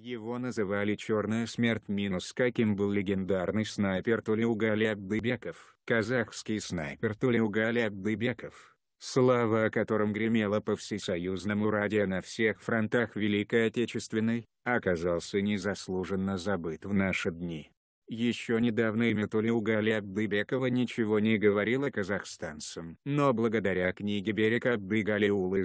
Его называли «Черная смерть» минус каким был легендарный снайпер Тулиугали Абдыбеков, казахский снайпер Тулиугали Абдыбеков, слава о котором гремела по всесоюзному радио на всех фронтах Великой Отечественной, оказался незаслуженно забыт в наши дни. Еще недавно имя Тулиугали Абдыбекова ничего не говорило казахстанцам. Но благодаря книге «Берег Абдыгалиулы»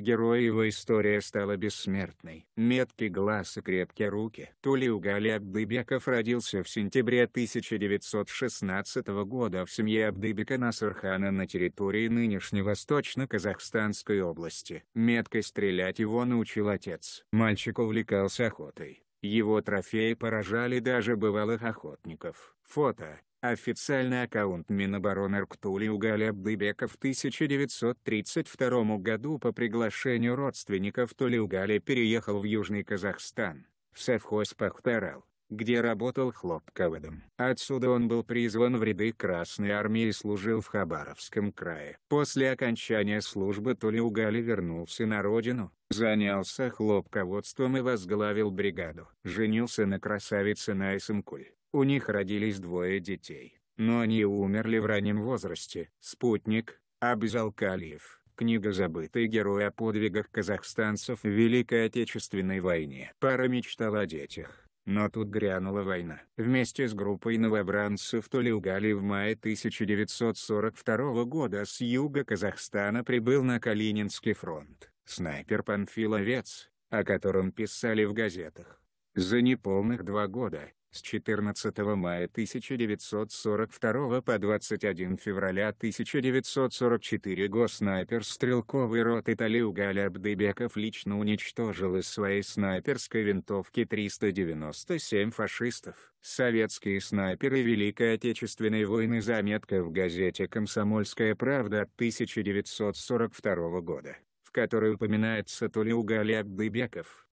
герой его история стала бессмертной. Меткий глаз и крепкие руки. Тулиугали Абдыбеков родился в сентябре 1916 года в семье Абдыбека Насырхана на территории нынешней Восточно-Казахстанской области. Меткой стрелять его научил отец. Мальчик увлекался охотой. Его трофеи поражали даже бывалых охотников. Фото. Официальный аккаунт Минобороны Рктули у Гали в 1932 году по приглашению родственников Тулиугали переехал в Южный Казахстан, в совхоз Пахтарал где работал хлопководом. Отсюда он был призван в ряды Красной Армии и служил в Хабаровском крае. После окончания службы Тулеугали вернулся на родину, занялся хлопководством и возглавил бригаду. Женился на красавице Найсенкуль. У них родились двое детей, но они умерли в раннем возрасте. Спутник, Абзалкалиев. Книга «Забытый герой о подвигах казахстанцев в Великой Отечественной войне». Пара мечтала о детях. Но тут грянула война. Вместе с группой новобранцев Тулилгали в мае 1942 года с юга Казахстана прибыл на Калининский фронт. Снайпер Панфиловец, о котором писали в газетах. За неполных два года, с 14 мая 1942 по 21 февраля 1944 госнайпер стрелковой роты Талиуга Алябдыбеков лично уничтожил из своей снайперской винтовки 397 фашистов. Советские снайперы Великой Отечественной войны заметка в газете «Комсомольская правда» 1942 года, в которой упоминается Талиуга Алябдыбеков.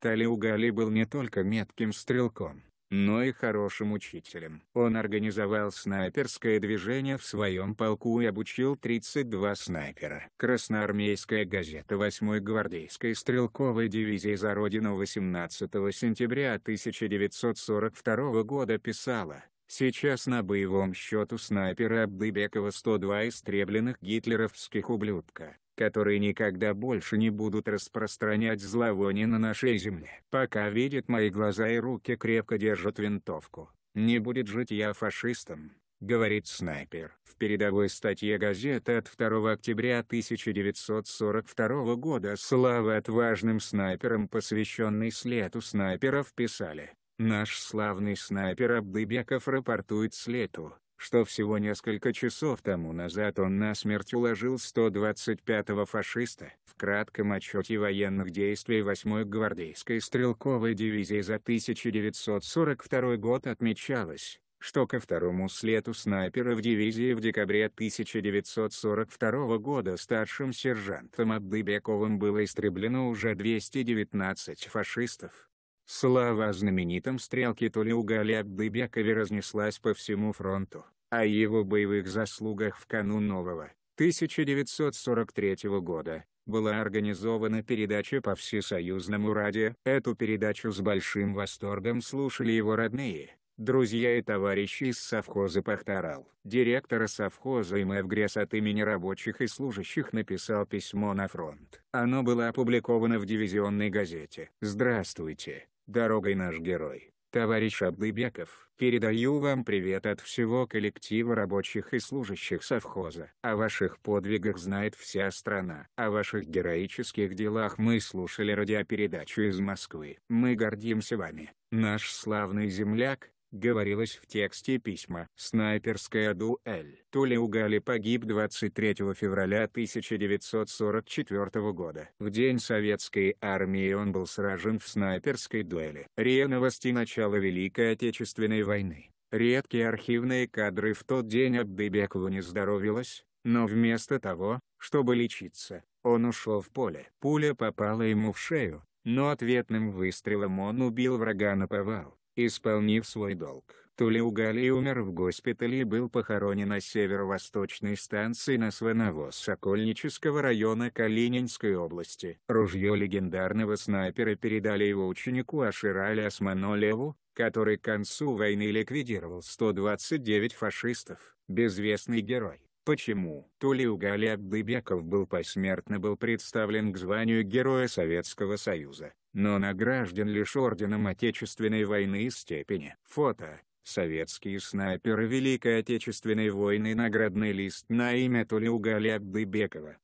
Талиугали был не только метким стрелком, но и хорошим учителем. Он организовал снайперское движение в своем полку и обучил 32 снайпера. Красноармейская газета 8-й гвардейской стрелковой дивизии за родину 18 сентября 1942 года писала, Сейчас на боевом счету снайпера Абдыбекова 102 истребленных гитлеровских ублюдка которые никогда больше не будут распространять зловоние на нашей земле. Пока видит мои глаза и руки крепко держат винтовку. Не будет жить я фашистом, говорит снайпер. В передовой статье газеты от 2 октября 1942 года славы отважным снайперам посвященный следу снайперов писали. Наш славный снайпер Абдыбеков рапортует следу, что всего несколько часов тому назад он насмерть уложил 125-го фашиста. В кратком отчете военных действий 8-й гвардейской стрелковой дивизии за 1942 год отмечалось, что ко второму слету снайпера в дивизии в декабре 1942 года старшим сержантом Абдыбековым было истреблено уже 219 фашистов. Слава о знаменитом стрелке Тулиугале Абдыбекове разнеслась по всему фронту, о его боевых заслугах в канун нового, 1943 года, была организована передача по всесоюзному радио. Эту передачу с большим восторгом слушали его родные, друзья и товарищи из совхоза Пахтарал. Директора совхоза МФГРЕС от имени рабочих и служащих написал письмо на фронт. Оно было опубликовано в дивизионной газете. «Здравствуйте, дорогой наш герой. Товарищ Абдыбеков, передаю вам привет от всего коллектива рабочих и служащих совхоза. О ваших подвигах знает вся страна. О ваших героических делах мы слушали радиопередачу из Москвы. Мы гордимся вами. Наш славный земляк, говорилось в тексте письма. Снайперская дуэль. Тулеугали погиб 23 февраля 1944 года. В день советской армии он был сражен в снайперской дуэли. РИА новости начала Великой Отечественной войны. Редкие архивные кадры в тот день Абдыбекову не здоровилось, но вместо того, чтобы лечиться, он ушел в поле. Пуля попала ему в шею, но ответным выстрелом он убил врага на повал исполнив свой долг. Тулиугали умер в госпитале и был похоронен на северо-восточной станции на свиновоз Сокольнического района Калининской области. Ружье легендарного снайпера передали его ученику Аширали Османолеву, который к концу войны ликвидировал 129 фашистов. Безвестный герой. Почему? Тулиугали Абдыбеков был посмертно был представлен к званию Героя Советского Союза но награжден лишь Орденом Отечественной войны степени. Фото. Советские снайперы Великой Отечественной войны наградный лист на имя Тулиугали Абдыбекова.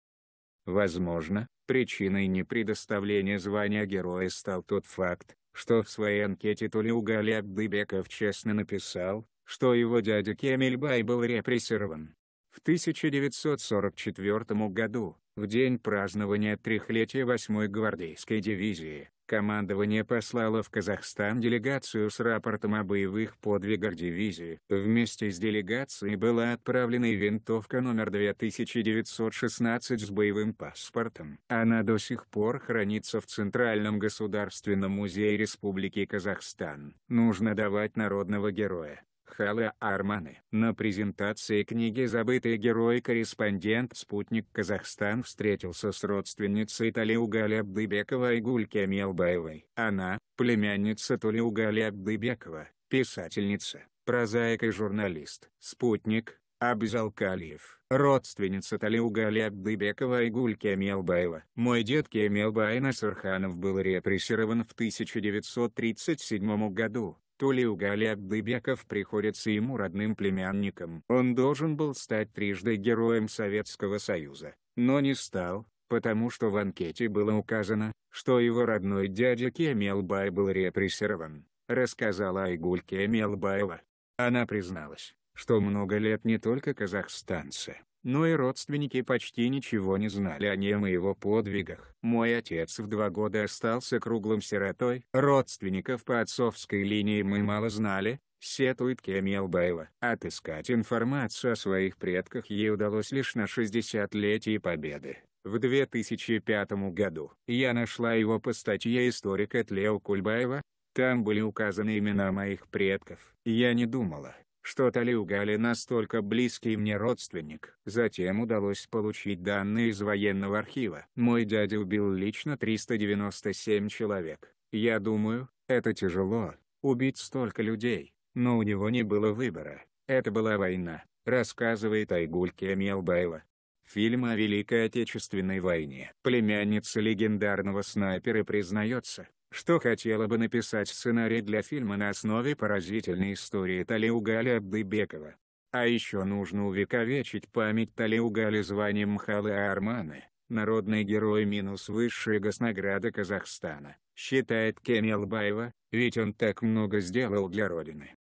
Возможно, причиной непредоставления звания героя стал тот факт, что в своей анкете Тулиугали Абдыбеков честно написал, что его дядя Кемельбай был репрессирован. В 1944 году, в день празднования трехлетия 8-й гвардейской дивизии, Командование послало в Казахстан делегацию с рапортом о боевых подвигах дивизии. Вместе с делегацией была отправлена и винтовка номер 2916 с боевым паспортом. Она до сих пор хранится в Центральном государственном музее Республики Казахстан. Нужно давать народного героя. Хала Арманы. На презентации книги «Забытый герой» корреспондент «Спутник Казахстан» встретился с родственницей Талиугали Абдыбекова и Гульки Амелбаевой. Она, племянница Талиугали Абдыбекова, писательница, прозаик и журналист. «Спутник» Абзалкалиев, родственница Талиугали Абдыбекова и Гульки Амелбаева. Мой дед Кемелбай Насырханов был репрессирован в 1937 году, то ли Угали Абдыбеков приходится ему родным племянником. Он должен был стать трижды героем Советского Союза, но не стал, потому что в анкете было указано, что его родной дядя Кемелбай был репрессирован, рассказала Айгуль Кемелбаева. Она призналась, что много лет не только казахстанцы, но и родственники почти ничего не знали о нем и его подвигах. Мой отец в два года остался круглым сиротой. Родственников по отцовской линии мы мало знали, сетует Кемелбаева. Отыскать информацию о своих предках ей удалось лишь на 60-летие Победы. В 2005 году я нашла его по статье историка Тлео Кульбаева, там были указаны имена моих предков. Я не думала, что Гали настолько близкий мне родственник. Затем удалось получить данные из военного архива. Мой дядя убил лично 397 человек. Я думаю, это тяжело, убить столько людей, но у него не было выбора. Это была война, рассказывает Айгуль Кемелбаева. Фильм о Великой Отечественной войне. Племянница легендарного снайпера признается, что хотела бы написать сценарий для фильма на основе поразительной истории Талиугаля Абдыбекова. А еще нужно увековечить память Талиугаля званием Мхалы Арманы, народный герой минус высшая госнаграда Казахстана, считает Кемелбаева, ведь он так много сделал для Родины.